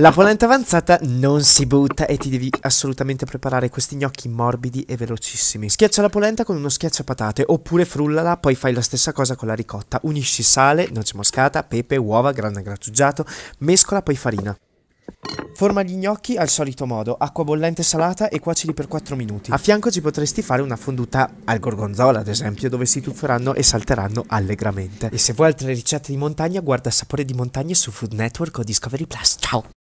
La polenta avanzata non si butta e ti devi assolutamente preparare questi gnocchi morbidi e velocissimi. Schiaccia la polenta con uno schiacciapatate oppure frullala, poi fai la stessa cosa con la ricotta. Unisci sale, noce moscata, pepe, uova, grana grattugiato, mescola poi farina. Forma gli gnocchi al solito modo, acqua bollente e salata e cuocili per 4 minuti. A fianco ci potresti fare una fonduta al gorgonzola, ad esempio, dove si tufferanno e salteranno allegramente. E se vuoi altre ricette di montagna, guarda Sapore di Montagne su Food Network o Discovery Plus. Ciao!